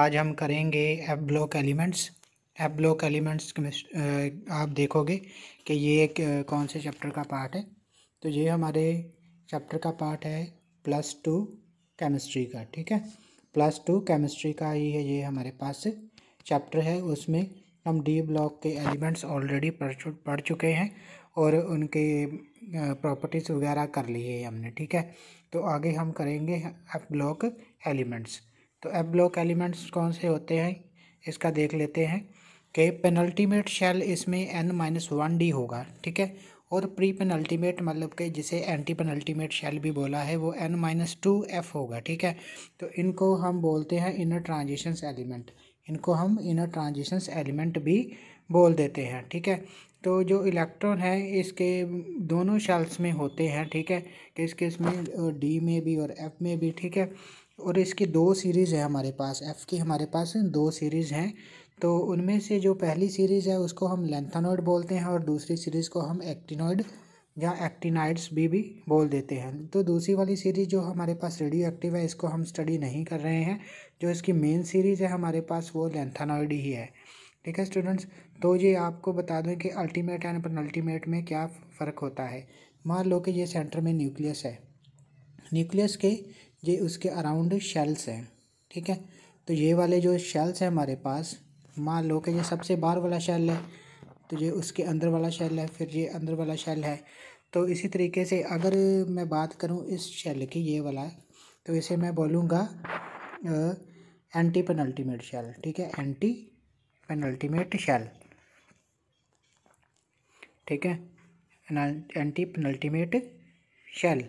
आज हम करेंगे F block elements F block elements आप देखोगे कि ये एक कौन से चैप्टर का पार्ट है तो ये हमारे चैप्टर का पार्ट है प्लस टू केमिस्ट्री का ठीक है प्लस टू केमिस्ट्री का ही है ये हमारे पास चैप्टर है उसमें हम डी ब्लॉक के एलिमेंट्स ऑलरेडी पढ़ पढ़ चुके हैं और उनके प्रॉपर्टीज़ वगैरह कर लिए हमने ठीक है तो आगे हम करेंगे एफ ब्लॉक एलिमेंट्स तो एफ ब्लॉक एलिमेंट्स कौन से होते हैं इसका देख लेते हैं कि पेनल्टीमेट शेल इसमें एन माइनस वन डी होगा ठीक है और प्री पेनल्टीमेट मतलब कि जिसे एंटी पेनल्टीमेट शेल भी बोला है वो एन माइनस टू एफ होगा ठीक है तो इनको हम बोलते हैं इनर ट्रांजिशंस एलिमेंट इनको हम इनर ट्रांजिशंस एलिमेंट भी बोल देते हैं ठीक है तो जो इलेक्ट्रॉन है इसके दोनों शेल्स में होते हैं ठीक है कि इसके इसमें डी में भी और एफ में भी ठीक है और इसकी दो सीरीज़ है हमारे पास एफ़ की हमारे पास दो सीरीज़ हैं तो उनमें से जो पहली सीरीज़ है उसको हम लेंथानोइड बोलते हैं और दूसरी सीरीज़ को हम एक्टिनोइड या एक्टिनाइड्स भी भी बोल देते हैं तो दूसरी वाली सीरीज़ जो हमारे पास रेडियो एक्टिव है इसको हम स्टडी नहीं कर रहे हैं जो इसकी मेन सीरीज़ है हमारे पास वो लेंथानॉइड ही है ठीक है स्टूडेंट्स तो ये आपको बता दें कि अल्टीमेट एंड पेनल्टीमेट में क्या फ़र्क होता है मान लो कि ये सेंटर में न्यूक्लियस है न्यूक्लियस के ये उसके अराउंड शेल्स हैं ठीक है तो ये वाले जो शेल्स हैं हमारे पास मान लो कि ये सबसे बाहर वाला शेल है तो ये उसके अंदर वाला शेल है फिर ये अंदर वाला शेल है तो इसी तरीके से अगर मैं बात करूँ इस शेल की ये वाला तो इसे मैं बोलूँगा एंटी पेनल्टीमेट शेल ठीक है एंटी पेनल्टीमेट शेल ठीक है एंटी पेनल्टीमेट शेल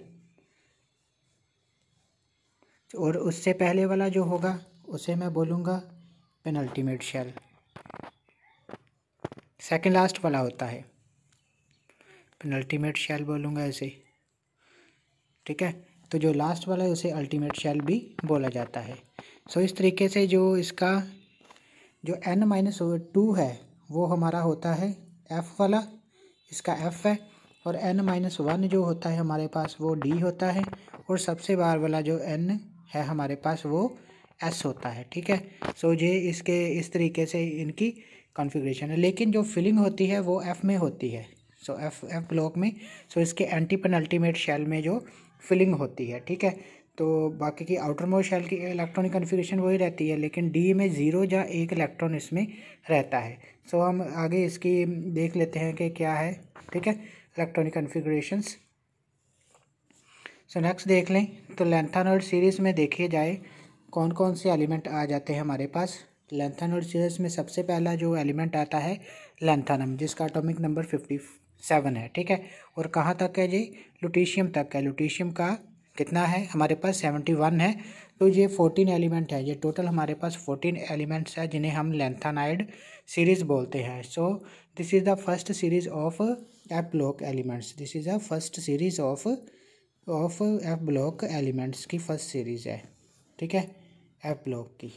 और उससे पहले वाला जो होगा उसे मैं बोलूँगा पेनल्टीमेट शेल सेकंड लास्ट वाला होता है पेनल्टीमेट शेल बोलूँगा इसे ठीक है तो जो लास्ट वाला है उसे अल्टीमेट शेल भी बोला जाता है सो so, इस तरीके से जो इसका जो एन माइनस टू है वो हमारा होता है एफ़ वाला इसका एफ़ है और एन माइनस वन जो होता है हमारे पास वो डी होता है और सबसे बाहर वाला जो एन है हमारे पास वो एस होता है ठीक है सो ये इसके इस तरीके से इनकी कॉन्फ़िगरेशन है लेकिन जो फिलिंग होती है वो एफ़ में होती है सो एफ एफ ब्लॉक में सो so इसके एंटी पेनल्टीमेट शेल में जो फिलिंग होती है ठीक है तो बाकी की आउटर मोस्ट शेल की इलेक्ट्रॉनिक कन्फिग्रेशन वही रहती है लेकिन डी में ज़ीरो या एक इलेक्ट्रॉन इसमें रहता है सो हम आगे इसकी देख लेते हैं कि क्या है ठीक है इलेक्ट्रॉनिक कन्फिग्रेशंस सो नेक्स्ट देख लें तो लेंथानोड सीरीज़ में देखे जाए कौन कौन से एलिमेंट आ जाते हैं हमारे पास लेंथानोड सीरीज़ में सबसे पहला जो एलिमेंट आता है लेंथानम जिसका अटोमिक नंबर फिफ्टी सेवन है ठीक है और कहाँ तक है जी लुटीशियम तक है लुटीशियम का कितना है हमारे पास सेवेंटी वन है तो ये फोर्टीन एलिमेंट है ये टोटल हमारे पास फोर्टीन एलिमेंट्स है जिन्हें हम लेंथानाइड सीरीज़ बोलते हैं so this is the first series of F block elements this is the first series of of F block elements की फर्स्ट सीरीज़ है ठीक है एप ब्लॉक की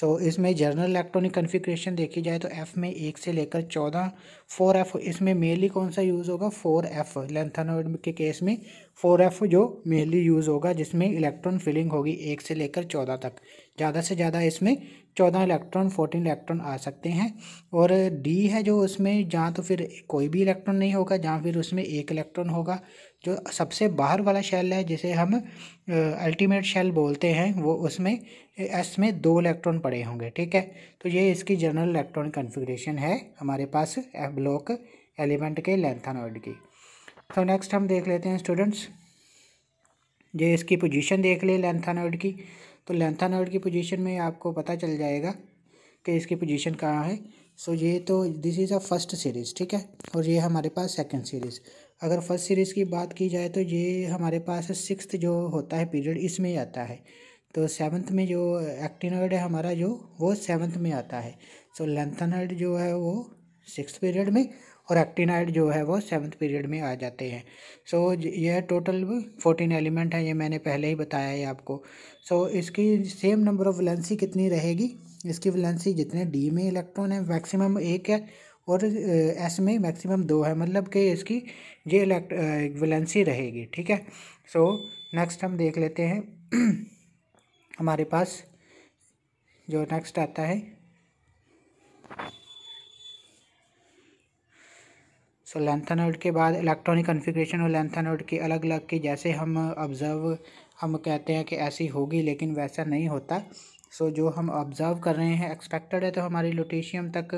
सो so, इसमें जनरल इलेक्ट्रॉनिक कन्फिग्रेशन देखी जाए तो एफ़ में एक से लेकर चौदह फोर एफ इसमें मेनली कौन सा यूज़ होगा फोर एफ लेंथनोइड के केस में फोर एफ जो मेनली यूज़ होगा जिसमें इलेक्ट्रॉन फिलिंग होगी एक से लेकर चौदह तक ज़्यादा से ज़्यादा इसमें चौदह इलेक्ट्रॉन फोर्टीन इलेक्ट्रॉन आ सकते हैं और डी है जो उसमें जहाँ तो फिर कोई भी इलेक्ट्रॉन नहीं होगा जहाँ फिर उसमें एक इलेक्ट्रॉन होगा जो सबसे बाहर वाला शेल है जिसे हम अल्टीमेट शेल बोलते हैं वो उसमें एस में दो इलेक्ट्रॉन पड़े होंगे ठीक है तो ये इसकी जनरल इलेक्ट्रॉन कन्फिग्रेशन है हमारे पास एफ ब्लॉक एलिमेंट के लेंथनॉइड की तो नेक्स्ट हम देख लेते हैं स्टूडेंट्स ये इसकी पोजीशन देख ले लेंथनॉइड की तो लेंथा नोड की पोजीशन में आपको पता चल जाएगा कि इसकी पोजीशन कहाँ है सो ये तो this is a first series ठीक है और ये हमारे पास सेकंड सीरीज़ अगर फर्स्ट सीरीज़ की बात की जाए तो ये हमारे पास सिक्स जो होता है पीरियड इसमें आता है तो सेवन्थ में जो एक्टिनर्ड है हमारा जो वो सेवन्थ में आता है सो लेंथनर्ड जो है वो सिक्स पीरियड में और एक्टिनाइड जो है वो सेवन्थ पीरियड में आ जाते हैं सो so, यह टोटल फोर्टीन एलिमेंट है ये मैंने पहले ही बताया है आपको सो so, इसकी सेम नंबर ऑफ वलेंसी कितनी रहेगी इसकी वलेंसी जितने डी में इलेक्ट्रॉन है मैक्सिमम एक है और एस में मैक्सिमम दो है मतलब कि इसकी ये इलेक्ट वलेंसी रहेगी ठीक है सो so, नेक्स्ट हम देख लेते हैं हमारे पास जो नेक्स्ट आता है सो लेंथ लेंथानोइड के बाद इलेक्ट्रॉनिक कन्फिग्रेशन और लेंथ लेंथानोइड की अलग अलग की जैसे हम ऑब्ज़र्व हम कहते हैं कि ऐसी होगी लेकिन वैसा नहीं होता सो so, जो हम ऑब्ज़र्व कर रहे हैं एक्सपेक्टेड है तो हमारी लोटेशियम तक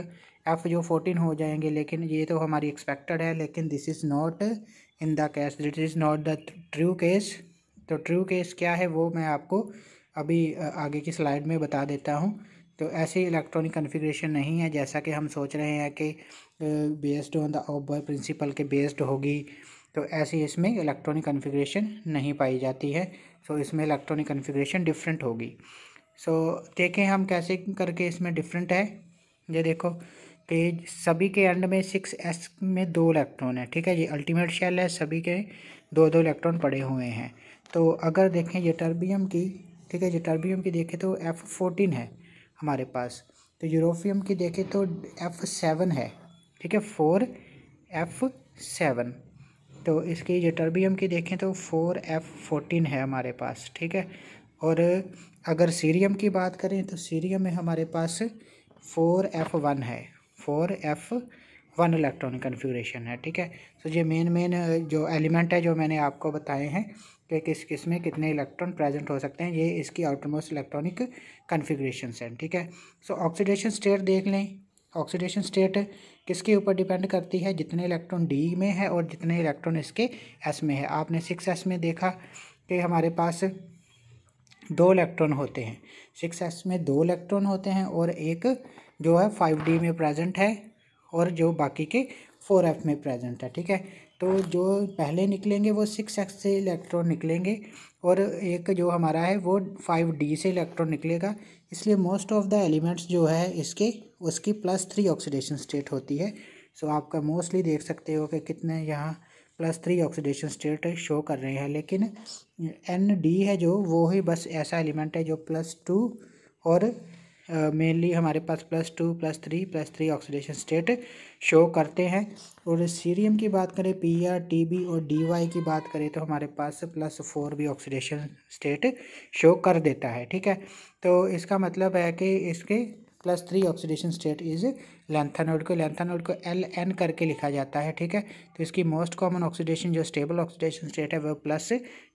एफ़ जो फोर्टीन हो जाएंगे लेकिन ये तो हमारी एक्सपेक्टेड है लेकिन this is not in the case that is not the true case तो ट्रू केस क्या है वो मैं आपको अभी आगे की स्लाइड में बता देता हूँ तो ऐसी इलेक्ट्रॉनिक कन्फिग्रेशन नहीं है जैसा कि हम सोच रहे हैं कि based on the Aufbau principle के बेस्ड होगी तो ऐसी इसमें इलेक्ट्रॉनिक कन्फिग्रेशन नहीं पाई जाती है सो इसमें इलेक्ट्रॉनिक कन्फिग्रेशन डिफरेंट होगी सो देखें हम कैसे करके इसमें डिफरेंट है ये देखो कि सभी के एंड में सिक्स एस में दो इलेक्ट्रॉन है ठीक है ये अल्टीमेट शेल है सभी के दो दो इलेक्ट्रॉन पड़े हुए हैं तो अगर देखें ये टर्बियम की ठीक है ये टर्बियम की देखें तो एफ फोर्टीन है हमारे पास तो यूरोफियम की देखें तो एफ़ सेवन है ठीक है फोर एफ़ सेवन तो इसकी जो टर्बियम की देखें तो फोर एफ़ फोर्टीन है हमारे पास ठीक है और अगर सीरियम की बात करें तो सीरियम में हमारे पास फोर एफ़ वन है four F one electronic configuration है ठीक है तो ये मेन मेन जो एलिमेंट है जो मैंने आपको बताए हैं कि किस किस में कितने इलेक्ट्रॉन प्रेजेंट हो सकते हैं ये इसकी आउटरमोस्ट इलेक्ट्रॉनिक कन्फिग्रेशन है ठीक है सो ऑक्सीडेशन स्टेट देख लें ऑक्सीडेशन स्टेट किसके ऊपर डिपेंड करती है जितने इलेक्ट्रॉन डी में है और जितने इलेक्ट्रॉन इसके एस में है आपने सिक्स एस में देखा कि हमारे पास दो इलेक्ट्रॉन होते हैं सिक्स एस में दो इलेक्ट्रॉन होते हैं और एक जो है फाइव डी में प्रेजेंट है और जो बाकी के फोर एफ में प्रेजेंट है ठीक है तो जो पहले निकलेंगे वो सिक्स एक्स से इलेक्ट्रॉन निकलेंगे और एक जो हमारा है वो फाइव डी से इलेक्ट्रॉन निकलेगा इसलिए मोस्ट ऑफ द एलिमेंट्स जो है इसके उसकी प्लस थ्री ऑक्सीडेशन स्टेट होती है सो आपका मोस्टली देख सकते हो कि कितने यहाँ plus three oxidation state show कर रहे हैं लेकिन एन डी है जो वो ही बस ऐसा एलिमेंट है जो प्लस टू और मेनली हमारे पास plus two plus three plus three oxidation state show करते हैं और सीरियम की बात करें पी आर टी बी और डी वाई की बात करें तो हमारे पास प्लस फोर भी ऑक्सीडेशन स्टेट शो कर देता है ठीक है तो इसका मतलब है कि इसके plus three oxidation state is lanthanoid को लेंथानोड को एल एन करके लिखा जाता है ठीक है तो इसकी मोस्ट कॉमन ऑक्सीडेशन जो स्टेबल ऑक्सीडेशन स्टेट है वह प्लस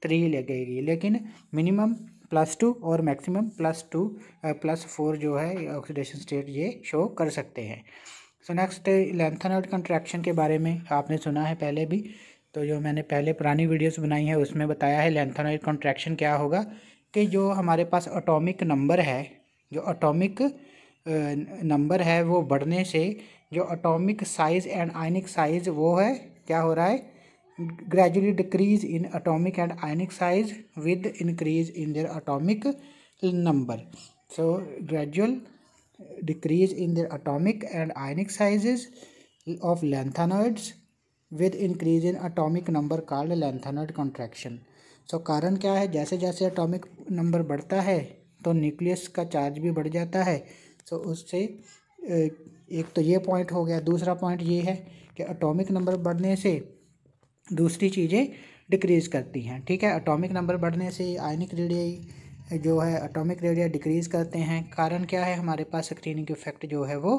थ्री लगेगी लेकिन मिनिमम प्लस टू और maximum plus two plus four जो है ऑक्सीडेशन स्टेट ये शो कर सकते हैं सो नेक्स्ट लेंथन और कंट्रैक्शन के बारे में आपने सुना है पहले भी तो जो मैंने पहले पुरानी वीडियोस बनाई है उसमें बताया है लेंथन और कंट्रैक्शन क्या होगा कि जो हमारे पास अटोमिक नंबर है जो अटोमिक नंबर uh, है वो बढ़ने से जो atomic size and ionic size वो है क्या हो रहा है gradually decrease in atomic and ionic size with increase in their atomic number so gradual decrease in their atomic and ionic sizes of lanthanoids with increase in atomic number called lanthanoid contraction so कारण क्या है जैसे जैसे atomic number बढ़ता है तो nucleus का charge भी बढ़ जाता है so उससे एक तो ये point हो गया दूसरा point ये है कि atomic number बढ़ने से दूसरी चीज़ें डिक्रीज़ करती हैं ठीक है अटोमिक नंबर बढ़ने से आयनिक रेडिया जो है अटोमिक रेडिया डिक्रीज़ करते हैं कारण क्या है हमारे पास स्क्रीनिंग इफेक्ट जो है वो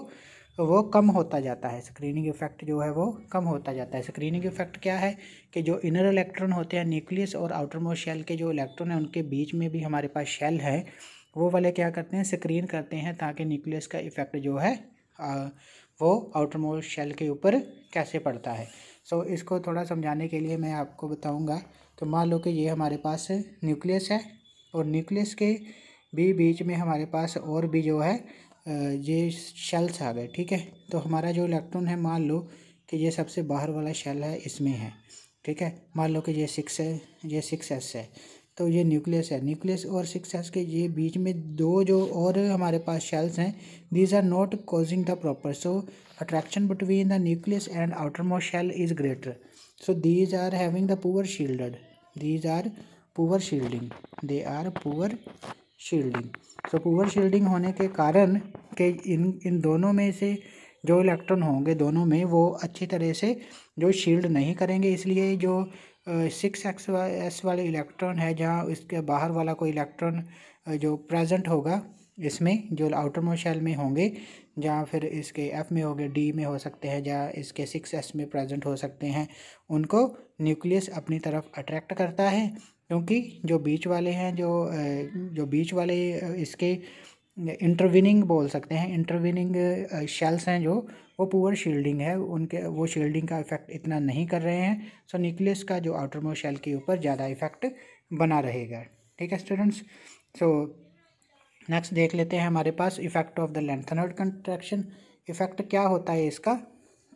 वो कम होता जाता है स्क्रीनिंग इफेक्ट जो है वो कम होता जाता है स्क्रीनिंग इफेक्ट क्या है कि जो इनर इलेक्ट्रॉन होते हैं न्यूक्लियस और आउटर मोस्ट शेल के जो इलेक्ट्रॉन हैं उनके बीच में भी हमारे पास शेल है वो वाले क्या करते हैं स्क्रीन करते हैं ताकि न्यूक्लियस का इफेक्ट जो है आ, वो आउटर मोस्ट शेल के ऊपर कैसे पड़ता है सो इसको थोड़ा समझाने के लिए मैं आपको बताऊँगा तो मान लो कि ये हमारे पास न्यूक्लियस है और न्यूक्लियस के भी बीच में हमारे पास और भी जो है ये शेल्स आ गए ठीक है तो हमारा जो इलेक्ट्रॉन है मान लो कि ये सबसे बाहर वाला शेल है इसमें है ठीक है मान लो कि ये सिक्स है ये सिक्स एस है तो ये न्यूक्लियस है न्यूक्लियस और सिक्स सेल्स के ये बीच में दो जो और हमारे पास शेल्स हैं these are not causing the proper so attraction between the nucleus and outermost shell is greater so these are having the poor shielded these are poor shielding they are poor shielding so poor shielding होने के कारण के इन इन दोनों में से जो electron होंगे दोनों में वो अच्छी तरह से जो शील्ड नहीं करेंगे इसलिए जो सिक्स एक्स एस वाले इलेक्ट्रॉन है जहाँ इसके बाहर वाला कोई इलेक्ट्रॉन जो प्रेजेंट होगा इसमें जो आउटर मोस्ट शेल में होंगे जहाँ फिर इसके एफ में होंगे डी में हो सकते हैं जहाँ इसके सिक्स एस में प्रेजेंट हो सकते हैं उनको न्यूक्लियस अपनी तरफ अट्रैक्ट करता है क्योंकि जो बीच वाले हैं जो जो बीच वाले इसके इंटरविनिंग बोल सकते हैं इंटरविनिंग शेल्स हैं जो वो पुअर शील्डिंग है उनके वो शील्डिंग का इफेक्ट इतना नहीं कर रहे हैं सो न्यूक्लियस का जो आउटर मोस्ट शेल के ऊपर ज़्यादा इफेक्ट बना रहेगा ठीक है स्टूडेंट्स सो नेक्स्ट देख लेते हैं हमारे पास effect of the lanthanoid contraction effect क्या होता है इसका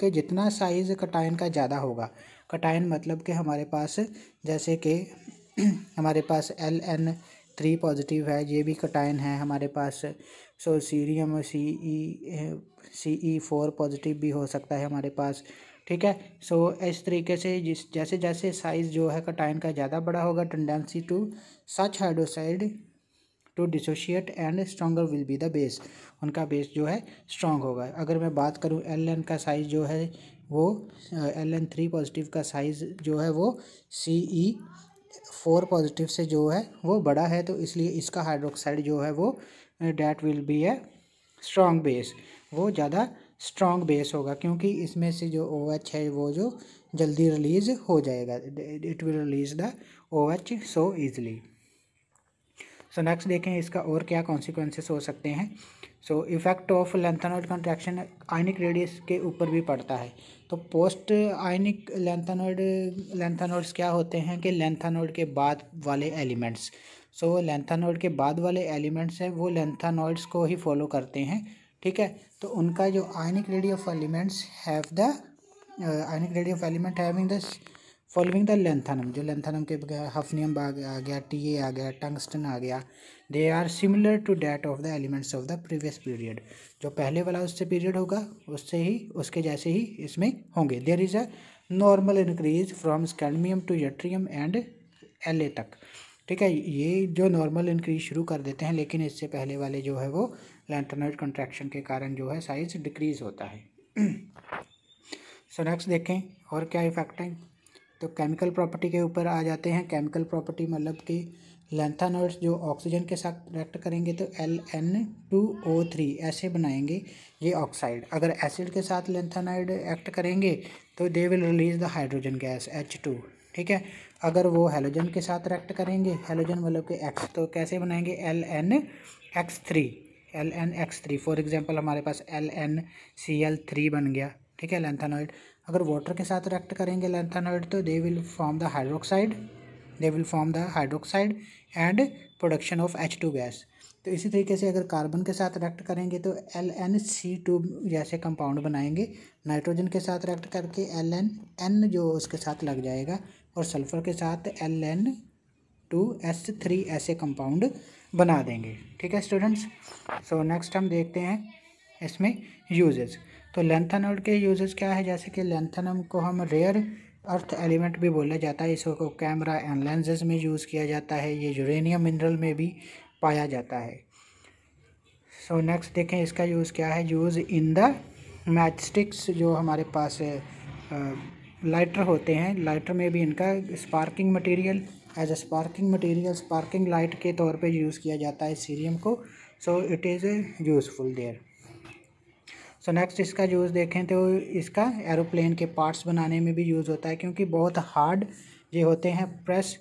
कि जितना साइज़ कटायन का ज़्यादा होगा कटायन मतलब कि हमारे पास जैसे कि हमारे पास एल एन थ्री पॉजिटिव है ये भी कटायन है हमारे पास so cerium C E C E four positive भी हो सकता है हमारे पास ठीक है सो so, इस तरीके से जिस जैसे जैसे साइज़ जो है कटायन का ज़्यादा बड़ा होगा tendency to such hydroxide to dissociate and stronger will be the base उनका बेस जो है स्ट्रॉन्ग होगा अगर मैं बात करूँ एल एन का साइज़ जो है वो एल एन थ्री पॉजिटिव का साइज़ जो है वो C E e four positive से जो है वो बड़ा है तो इसलिए इसका हाइड्रोक्साइड जो है वो that will be a strong base वो ज़्यादा स्ट्रॉन्ग बेस होगा क्योंकि इसमें से जो ओ OH है वो जो जल्दी रिलीज़ हो जाएगा it will release the O H so easily so next देखें इसका और क्या कॉन्सिक्वेंसेस हो सकते हैं so effect of lanthanoid contraction ionic radius के ऊपर भी पड़ता है तो पोस्ट आयनिक लेंथेनॉइड लेंथेनॉइड्स क्या होते हैं कि लेंथेनॉइड के बाद वाले एलिमेंट्स सो so, लेंथेनॉइड के बाद वाले एलिमेंट्स हैं वो लेंथानोइड्स को ही फॉलो करते हैं ठीक है तो उनका जो ionic radii of elements have the ionic radii of element having the following the lanthanum जो लेंथनम के हफनियम आ गया टी ए आ गया टंगस्टन आ गया they are similar to that of the elements of the previous period जो पहले वाला उससे पीरियड होगा उससे ही उसके जैसे ही इसमें होंगे there is a normal increase from scandium to yttrium and L A तक ठीक है ये जो नॉर्मल इंक्रीज शुरू कर देते हैं लेकिन इससे पहले वाले जो है वो लैंटनॉइड कंट्रैक्शन के कारण जो है साइज डिक्रीज होता है सो so नेक्स्ट देखें और क्या इफेक्ट है तो केमिकल प्रॉपर्टी के ऊपर आ जाते हैं केमिकल प्रॉपर्टी मतलब कि लेंथानॉइड्स जो ऑक्सीजन के साथ रिएक्ट करेंगे तो L N two O three ऐसे बनाएंगे ये ऑक्साइड अगर एसिड के साथ लेंथानाइड एक्ट करेंगे तो they will release the hydrogen gas H two ठीक है अगर वो हेलोजन के साथ रिएक्ट करेंगे हेलोजन मतलब कि एक्स तो कैसे बनाएंगे L N X three L N X three for example हमारे पास L N C L three बन गया ठीक है लेंथानॉइड अगर वाटर के साथ रिएक्ट करेंगे लेंथनॉइड तो they will form the hydroxide they will form the hydroxide and production of H two gas तो इसी तरीके से अगर कार्बन के साथ रिएक्ट करेंगे तो एल एन सी टू जैसे कंपाउंड बनाएंगे नाइट्रोजन के साथ रिएक्ट करके एल एन एन जो उसके साथ लग जाएगा और सल्फर के साथ L N two S three ऐसे कंपाउंड बना देंगे ठीक है स्टूडेंट्स सो नेक्स्ट हम देखते हैं इसमें यूजेज़ तो लेंथन नोड के यूजेस क्या है जैसे कि लेंथनम को हम रेयर अर्थ एलिमेंट भी बोला जाता है इसको कैमरा एंड लेंजेज में यूज़ किया जाता है ये यूरेनियम मिनरल में भी पाया जाता है सो so, नेक्स्ट देखें इसका यूज़ क्या है use in the match sticks जो हमारे पास लाइटर होते हैं लाइटर में भी इनका sparking material as a sparking material sparking light के तौर पे यूज़ किया जाता है सीरियम को so it is useful there so next इसका यूज़ देखें तो इसका एरोप्लेन के पार्ट्स बनाने में भी यूज़ होता है क्योंकि बहुत हार्ड ये होते हैं प्रेस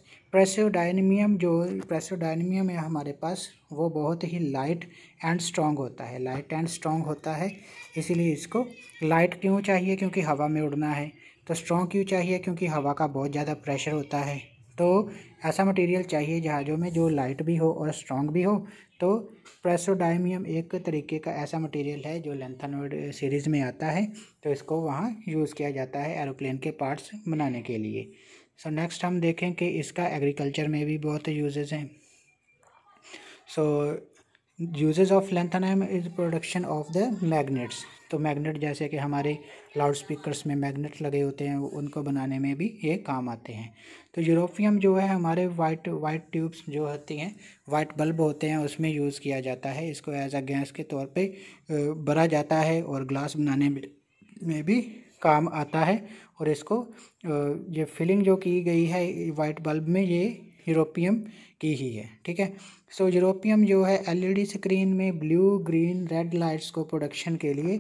डायनमियम जो डायनमियम है हमारे पास वो बहुत ही लाइट एंड स्ट्रॉन्ग होता है लाइट एंड स्ट्रॉन्ग होता है इसीलिए इसको लाइट क्यों चाहिए क्योंकि हवा में उड़ना है तो स्ट्रॉन्ग क्यों चाहिए क्योंकि हवा का बहुत ज़्यादा प्रेशर होता है तो ऐसा मटेरियल चाहिए जहाज़ों में जो लाइट भी हो और स्ट्रॉन्ग भी हो तो प्रेसोडाइमियम एक तरीके का ऐसा मटेरियल है जो लेंथनोड सीरीज़ में आता है तो इसको वहाँ यूज़ किया जाता है एरोप्लेन के पार्ट्स बनाने के लिए सो so, नेक्स्ट हम देखें कि इसका एग्रीकल्चर में भी बहुत यूजेज़ हैं so so, uses of lanthanum is production of the magnets तो मैग्नेट जैसे कि हमारे लाउड स्पीकर्स में मैग्नेट लगे होते हैं उनको बनाने में भी ये काम आते हैं तो यूरोपियम जो है हमारे वाइट वाइट ट्यूब्स जो होती हैं वाइट बल्ब होते हैं उसमें यूज़ किया जाता है इसको एज अ गैस के तौर पे भरा जाता है और ग्लास बनाने में भी काम आता है और इसको ये फिलिंग जो की गई है वाइट बल्ब में ये यूरोपियम की ही है ठीक है सो यूरोपियम जो है एलईडी स्क्रीन e में ब्लू ग्रीन रेड लाइट्स को प्रोडक्शन के लिए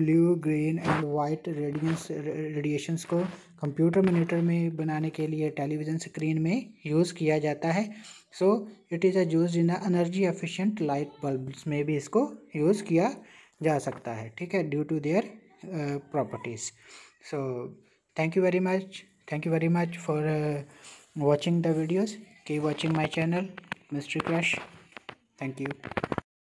blue green and white radiance radiations को कंप्यूटर मोनीटर में बनाने के लिए टेलीविज़न स्क्रीन में यूज़ किया जाता है so it is a use in energy efficient light bulbs में भी इसको यूज़ किया जा सकता है ठीक है due to their properties so thank you very much thank you very much for watching the videos Keep watching my channel, Mystery Crush. Thank you.